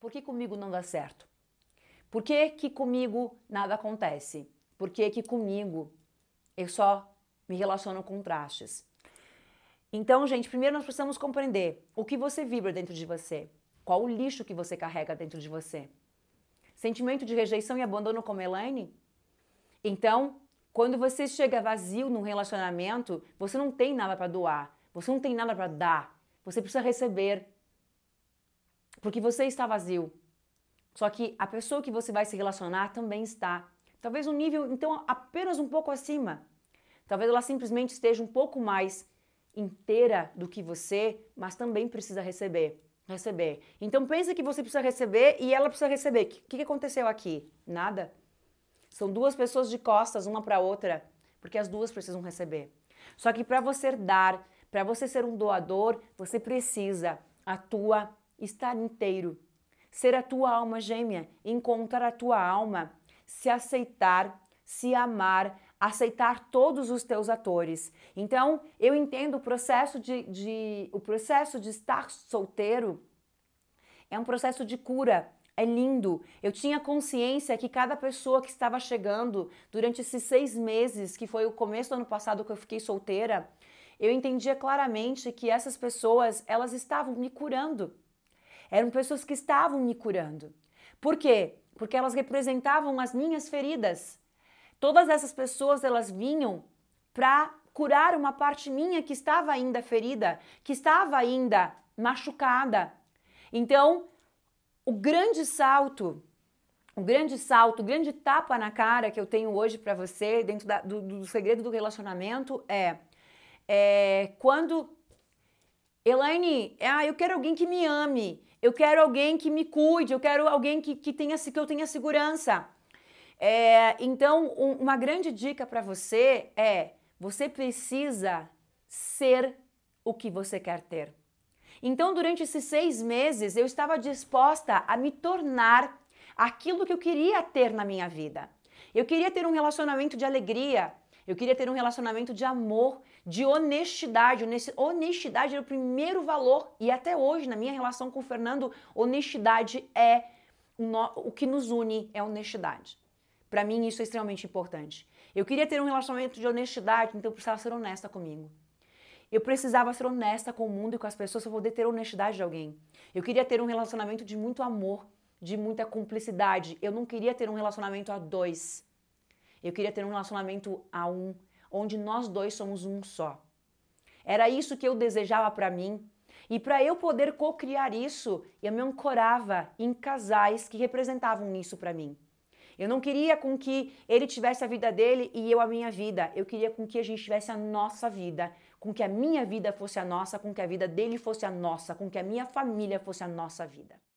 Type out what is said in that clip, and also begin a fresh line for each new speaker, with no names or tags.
Por que comigo não dá certo? Por que, que comigo nada acontece? Por que, que comigo eu só me relaciono com trastes? Então, gente, primeiro nós precisamos compreender o que você vibra dentro de você, qual o lixo que você carrega dentro de você. Sentimento de rejeição e abandono como Elaine? Então, quando você chega vazio num relacionamento, você não tem nada para doar, você não tem nada para dar, você precisa receber. Porque você está vazio. Só que a pessoa que você vai se relacionar também está. Talvez um nível, então, apenas um pouco acima. Talvez ela simplesmente esteja um pouco mais inteira do que você, mas também precisa receber. Receber. Então pensa que você precisa receber e ela precisa receber. O que, que aconteceu aqui? Nada. São duas pessoas de costas, uma para outra, porque as duas precisam receber. Só que para você dar, para você ser um doador, você precisa a tua estar inteiro, ser a tua alma gêmea, encontrar a tua alma, se aceitar, se amar, aceitar todos os teus atores. Então, eu entendo o processo de, de, o processo de estar solteiro é um processo de cura. É lindo. Eu tinha consciência que cada pessoa que estava chegando durante esses seis meses, que foi o começo do ano passado que eu fiquei solteira, eu entendia claramente que essas pessoas elas estavam me curando. Eram pessoas que estavam me curando. Por quê? Porque elas representavam as minhas feridas. Todas essas pessoas, elas vinham para curar uma parte minha que estava ainda ferida, que estava ainda machucada. Então, o grande salto, o grande salto, o grande tapa na cara que eu tenho hoje para você, dentro da, do, do, segredo do relacionamento, é, é quando Elaine, é, ah, eu quero alguém que me ame, eu quero alguém que me cuide, eu quero alguém que, que, tenha, que eu tenha segurança. É, então, um, uma grande dica para você é: você precisa ser o que você quer ter. Então, durante esses seis meses, eu estava disposta a me tornar aquilo que eu queria ter na minha vida. Eu queria ter um relacionamento de alegria, eu queria ter um relacionamento de amor, de honestidade. Honestidade era o primeiro valor e até hoje na minha relação com o Fernando, honestidade é o que nos une é honestidade. Para mim isso é extremamente importante. Eu queria ter um relacionamento de honestidade, então eu precisava ser honesta comigo. Eu precisava ser honesta com o mundo e com as pessoas para poder ter honestidade de alguém. Eu queria ter um relacionamento de muito amor, de muita cumplicidade. Eu não queria ter um relacionamento a dois. Eu queria ter um relacionamento a um, onde nós dois somos um só. Era isso que eu desejava para mim. E para eu poder co-criar isso, eu me ancorava em casais que representavam isso para mim. Eu não queria com que ele tivesse a vida dele e eu a minha vida. Eu queria com que a gente tivesse a nossa vida, com que a minha vida fosse a nossa, com que a vida dele fosse a nossa, com que a minha família fosse a nossa vida.